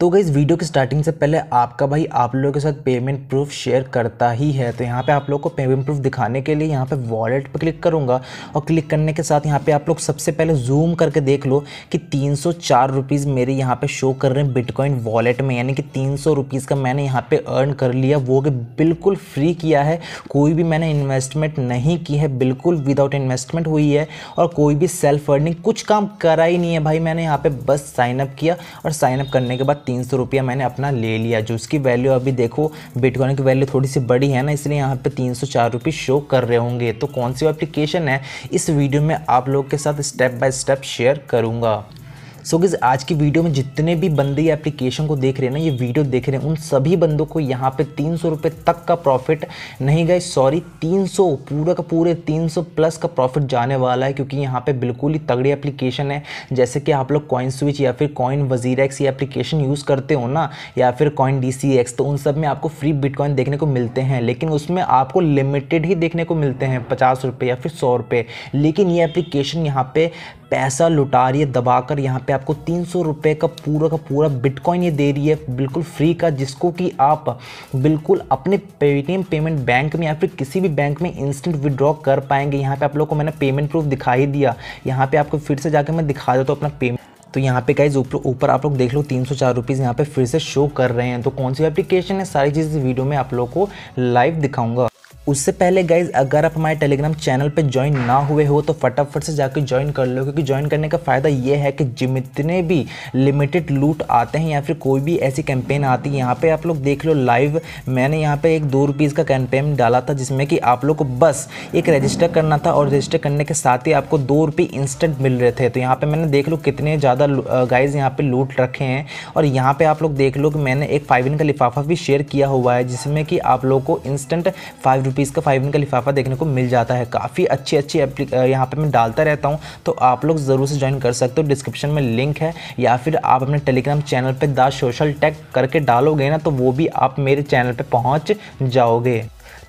तो गई इस वीडियो की स्टार्टिंग से पहले आपका भाई आप लोगों के साथ पेमेंट प्रूफ शेयर करता ही है तो यहाँ पे आप लोग को पेमेंट प्रूफ दिखाने के लिए यहाँ पे वॉलेट पे क्लिक करूँगा और क्लिक करने के साथ यहाँ पे आप लोग सबसे पहले जूम करके देख लो कि तीन सौ मेरे यहाँ पे शो कर रहे हैं बिटकॉइन वॉलेट में यानी कि तीन सौ का मैंने यहाँ पर अर्न कर लिया वो कि बिल्कुल फ्री किया है कोई भी मैंने इन्वेस्टमेंट नहीं की है बिल्कुल विदाउट इन्वेस्टमेंट हुई है और कोई भी सेल्फ अर्निंग कुछ काम करा ही नहीं है भाई मैंने यहाँ पर बस साइनअप किया और साइनअप करने के बाद तीन सौ रुपया मैंने अपना ले लिया जो उसकी वैल्यू अभी देखो बिटकॉइन की वैल्यू थोड़ी सी बड़ी है ना इसलिए यहाँ पे तीन सौ चार रुपये शो कर रहे होंगे तो कौन सी एप्लीकेशन है इस वीडियो में आप लोग के साथ स्टेप बाय स्टेप शेयर करूँगा सो so, आज की वीडियो में जितने भी बंदे ये एप्लीकेशन को देख रहे हैं ना ये वीडियो देख रहे हैं उन सभी बंदों को यहाँ पे तीन सौ तक का प्रॉफिट नहीं गए सॉरी तीन सौ पूरा का पूरे तीन सौ प्लस का प्रॉफिट जाने वाला है क्योंकि यहाँ पे बिल्कुल ही तगड़ी एप्लीकेशन है जैसे कि आप लोग कॉइन स्विच या फिर कॉइन वजीर एक्स ये एप्लीकेशन यूज़ करते हो ना या फिर कॉइन डी तो उन सब में आपको फ्री बिटकॉइन देखने को मिलते हैं लेकिन उसमें आपको लिमिटेड ही देखने को मिलते हैं पचास रुपये या फिर सौ रुपये लेकिन ये एप्लीकेशन यहाँ पर पैसा लुटा रही है दबाकर यहाँ पे आपको तीन सौ रुपये का पूरा का पूरा बिटकॉइन ये दे रही है बिल्कुल फ्री का जिसको कि आप बिल्कुल अपने पेटीएम पेमेंट बैंक में या फिर किसी भी बैंक में इंस्टेंट विदड्रॉ कर पाएंगे यहाँ पे आप लोग को मैंने पेमेंट प्रूफ दिखाई दिया यहाँ पे आपको फिर से जाकर मैं दिखा देता हूँ अपना पेमेंट तो यहाँ पे गाइज ऊपर ऊपर आप लोग देख लो तीन सौ चार रुपीज़ यहाँ पर फिर से शो कर रहे हैं तो कौन सी एप्लीकेशन है सारी चीज़ वीडियो में आप लोग को लाइव दिखाऊंगा उससे पहले गाइज अगर आप हमारे टेलीग्राम चैनल पे ज्वाइन ना हुए हो तो फटाफट से जाकर ज्वाइन कर लो क्योंकि ज्वाइन करने का फ़ायदा ये है कि जितने भी लिमिटेड लूट आते हैं या फिर कोई भी ऐसी कैंपेन आती है यहाँ पे आप लोग देख लो लाइव मैंने यहाँ पे एक दो रुपीज़ का कैंपेन डाला था जिसमें कि आप लोग को बस एक रजिस्टर करना था और रजिस्टर करने के साथ ही आपको दो रुपये इंस्टेंट मिल रहे थे तो यहाँ पर मैंने देख लो कितने ज़्यादा गाइज यहाँ पर लूट रखे हैं और यहाँ पर आप लोग देख लो कि मैंने एक फाइव का लिफाफा भी शेयर किया हुआ है जिसमें कि आप लोग को इंस्टेंट फाइव रुपीज़ का फाइव इन का लिफाफा देखने को मिल जाता है काफ़ी अच्छी अच्छी यहाँ पर मैं डालता रहता हूँ तो आप लोग ज़रूर से ज्वाइन कर सकते हो डिस्क्रिप्शन में लिंक है या फिर आप अपने टेलीग्राम चैनल पर दा सोशल टैग करके डालोगे ना तो वो भी आप मेरे चैनल पर पहुँच जाओगे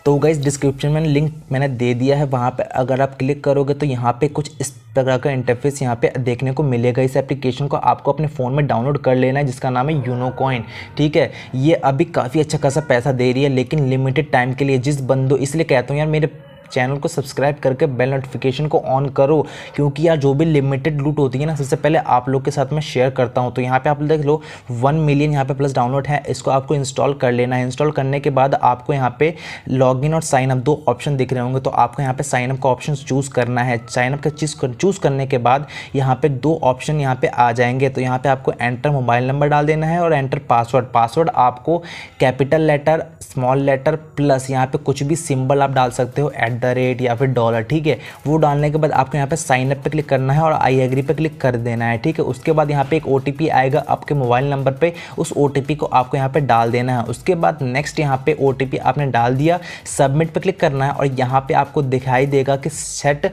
तो गाइज डिस्क्रिप्शन में लिंक मैंने दे दिया है वहाँ पर अगर आप क्लिक करोगे तो यहाँ पर कुछ इस तरह का इंटरफेस यहाँ पे देखने को मिलेगा इस एप्लीकेशन को आपको अपने फ़ोन में डाउनलोड कर लेना है जिसका नाम है यूनो कॉइन ठीक है ये अभी काफ़ी अच्छा खासा पैसा दे रही है लेकिन लिमिटेड टाइम के लिए जिस बंदो इसलिए कहता हूँ यार मेरे चैनल को सब्सक्राइब करके बेल नोटिफिकेशन को ऑन करो क्योंकि यार जो भी लिमिटेड लूट होती है ना सबसे पहले आप लोग के साथ मैं शेयर करता हूँ तो यहाँ पे आप देख लो वन मिलियन यहाँ पे प्लस डाउनलोड है इसको आपको इंस्टॉल कर लेना है इंस्टॉल करने के बाद आपको यहाँ पे लॉगिन और साइन अप दो ऑप्शन दिख रहे होंगे तो आपको यहाँ पे साइनअप का ऑप्शन चूज़ करना है साइनअप का चीज़ चूज़ करने के बाद यहाँ पे दो ऑप्शन यहाँ पे आ जाएंगे तो यहाँ पे आपको एंटर मोबाइल नंबर डाल देना है और एंटर पासवर्ड पासवर्ड आपको capital letter small letter plus यहाँ पे कुछ भी सिंबल आप डाल सकते हो एट द रेट या फिर डॉलर ठीक है वो डालने के बाद आपको यहाँ पे साइन अप पे क्लिक करना है और आई एग्री पे क्लिक कर देना है ठीक है उसके बाद यहाँ पे एक ओ आएगा आपके मोबाइल नंबर पर उस ओ को आपको यहाँ पर डाल देना है उसके बाद नेक्स्ट यहाँ पे ओ आपने डाल दिया सबमिट पर क्लिक करना है और यहाँ पर आपको दिखाई देगा कि सेट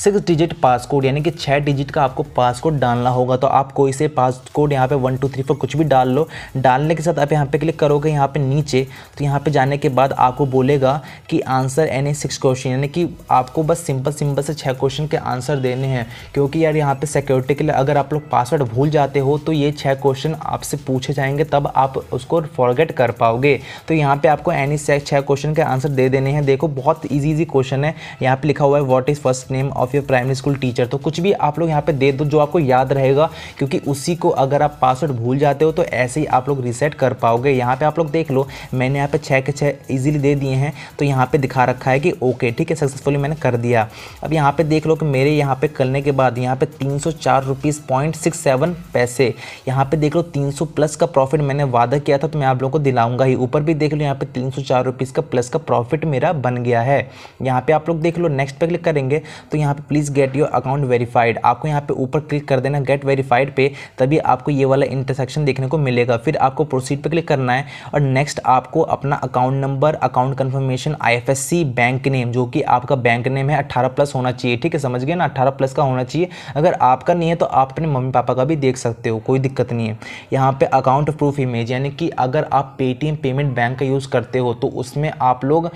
सिक्स डिजिट पासकोड यानी कि छः डिजिट का आपको पासकोड डालना होगा तो आप कोई से पासकोड यहाँ पे वन टू थ्री फोर कुछ भी डाल लो डालने के साथ आप यहाँ पे क्लिक करोगे यहाँ पे नीचे तो यहाँ पे जाने के बाद आपको बोलेगा कि answer any six question question यानी कि आपको बस सिंपल सिंपल से छः क्वेश्चन के आंसर देने हैं क्योंकि यार यहाँ पे सिक्योरिटी के लिए अगर आप लोग पासवर्ड भूल जाते हो तो ये छः क्वेश्चन आपसे पूछे जाएंगे तब आप उसको फॉरगेट कर पाओगे तो यहाँ पे आपको एनी छः क्वेश्चन के आंसर दे देने हैं देखो बहुत ईजी ईजी क्वेश्चन है यहाँ पे लिखा हुआ है what is first name of your primary school teacher तो कुछ भी आप लोग यहाँ पे दे दो जो आपको याद रहेगा क्योंकि उसी को अगर आप पासवर्ड भूल जाते हो तो ऐसे ही आप लोग रिसेट कर पाओगे यहाँ पे आप लोग देख लो मैंने यहाँ पे छः के छः ईजिली दे दिए हैं तो यहाँ पे दिखा रखा है कि ओके ठीक है सक्सेसफुली मैंने कर दिया अब यहाँ पे देख लो कि मेरे यहाँ पे करने के बाद यहाँ पे तीन सौ चार रुपीज़ पॉइंट सिक्स सेवन पैसे यहाँ पे देख लो तीन सौ प्लस का प्रॉफिट मैंने वादा किया था तो मैं आप लोगों को दिलाऊंगा ही ऊपर भी देख लो यहाँ पे तीन सौ चार रुपीज़ का प्लस का प्रॉफिट मेरा बन गया है यहाँ पे आप लोग देख लो नेक्स्ट पे क्लिक करेंगे तो यहाँ पे please get your account verified आपको यहाँ पे ऊपर क्लिक कर देना गेट वेरीफाइड पे तभी आपको ये वाला इंटरसेक्शन देखने को मिलेगा फिर आपको प्रोसीड पर क्लिक करना है और नेक्स्ट आपको अपना अकाउंट नंबर अकाउंट कन्फर्मेशन आई बैंक नेम जो कि आपका बैंक नेम है अट्ठारह प्लस होना चाहिए ठीक है समझ गए ना अट्ठारह प्लस का होना चाहिए अगर आपका नहीं है तो आप अपने मम्मी पापा का भी देख सकते हो कोई दिक्कत नहीं है यहाँ पर अकाउंट प्रूफ इमेज यानी कि अगर आप पेटीएम पेमेंट बैंक का यूज़ करते हो तो उसमें आप लोग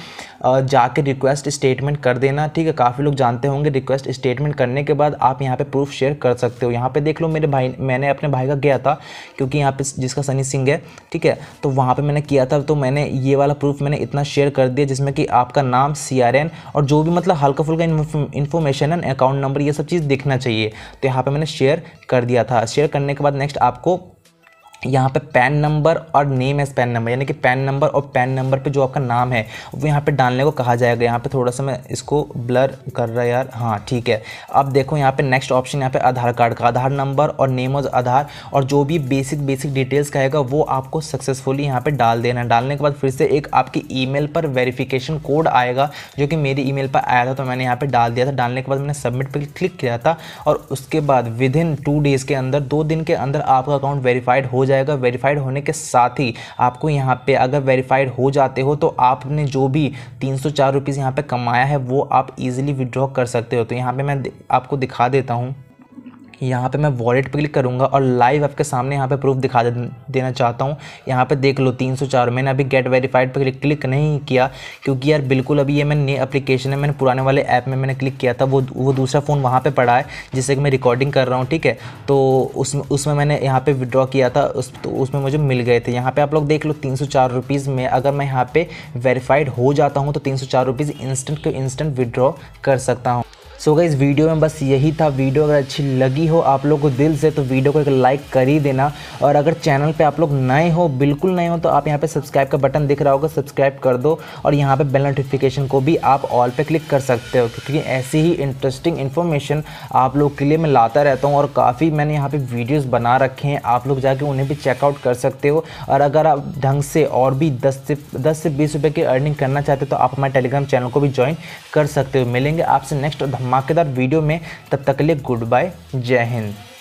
जाके रिक्वेस्ट स्टेटमेंट कर देना ठीक है काफ़ी लोग जानते होंगे रिक्वेस्ट स्टेटमेंट करने के बाद आप यहाँ पर प्रूफ शेयर कर सकते हो यहाँ पर देख लो मेरे भाई मैंने अपने भाई का गया था क्योंकि यहाँ पे जिसका सनी सिंह है ठीक है तो वहाँ पे मैंने किया था तो मैंने ये वाला प्रूफ मैंने इतना शेयर कर दिया जिसमें कि आपका नाम सी आर एन और जो भी मतलब हल्का फुल्का इन्फॉर्मेशन है अकाउंट नंबर ये सब चीज़ दिखना चाहिए तो यहाँ पर मैंने शेयर कर दिया था शेयर करने के बाद नेक्स्ट आपको यहाँ पे पैन नंबर और नेम एज पैन नंबर यानी कि पैन नंबर और पैन नंबर पे जो आपका नाम है वो यहाँ पे डालने को कहा जाएगा यहाँ पे थोड़ा सा मैं इसको ब्लर कर रहा यार हाँ ठीक है अब देखो यहाँ पे नेक्स्ट ऑप्शन यहाँ पे आधार कार्ड का आधार नंबर और नेम ऑज आधार और जो भी बेसिक बेसिक डिटेल्स कहेगा वो आपको सक्सेसफुली यहाँ पर डाल देना है डालने के बाद फिर से एक आपकी ई पर वेरीफिकेशन कोड आएगा जो कि मेरी ई पर आया था तो मैंने यहाँ पर डाल दिया था डालने के बाद मैंने सबमिट पर क्लिक किया था और उसके बाद विद इन टू डेज़ के अंदर दो दिन के अंदर आपका अकाउंट वेरीफाइड हो जाए जाएगा वेरीफाइड होने के साथ ही आपको यहाँ पे अगर वेरीफाइड हो जाते हो तो आपने जो भी तीन सौ चार रुपीज़ यहाँ पर कमाया है वो आप इजीली विड्रॉ कर सकते हो तो यहाँ पर मैं आपको दिखा देता हूँ यहाँ पे मैं वॉलेट पे क्लिक करूँगा और लाइव आपके सामने यहाँ पे प्रूफ दिखा देना चाहता हूँ यहाँ पे देख लो तीन सौ चार मैंने अभी गेट वेरीफाइड पे क्लिक क्लिक नहीं किया क्योंकि यार बिल्कुल अभी ये मैंने नई अपलीकेशन है मैंने पुराने वाले ऐप में मैंने क्लिक किया था वो वो दूसरा फ़ोन वहाँ पर पड़ा है जिससे कि मैं रिकॉर्डिंग कर रहा हूँ ठीक है तो उसमें उसमें मैंने यहाँ पर विड्रॉ किया था उस तो उसमें मुझे मिल गए थे यहाँ पर आप लोग देख लो तीन सौ में अगर मैं यहाँ पर वेरीफाइड हो जाता हूँ तो तीन सौ इंस्टेंट को इंस्टेंट विड्रॉ कर सकता हूँ सो so इस वीडियो में बस यही था वीडियो अगर अच्छी लगी हो आप लोग को दिल से तो वीडियो को एक लाइक कर ही देना और अगर चैनल पे आप लोग नए हो बिल्कुल नए हो तो आप यहाँ पे सब्सक्राइब का बटन दिख रहा होगा सब्सक्राइब कर दो और यहाँ पे बेल नोटिफिकेशन को भी आप ऑल पे क्लिक कर सकते हो क्योंकि ऐसी ही इंटरेस्टिंग इन्फॉर्मेशन आप लोग के लिए मैं लाता रहता हूँ और काफ़ी मैंने यहाँ पर वीडियोज़ बना रखे हैं आप लोग जाके उन्हें भी चेकआउट कर सकते हो और अगर आप ढंग से और भी दस से दस से बीस रुपये की अर्निंग करना चाहते हो तो आप हमारे टेलीग्राम चैनल को भी ज्वाइन कर सकते हो मिलेंगे आपसे नेक्स्ट धमा धमाकेदार वीडियो में तब तक के लिए गुड बाय जय हिंद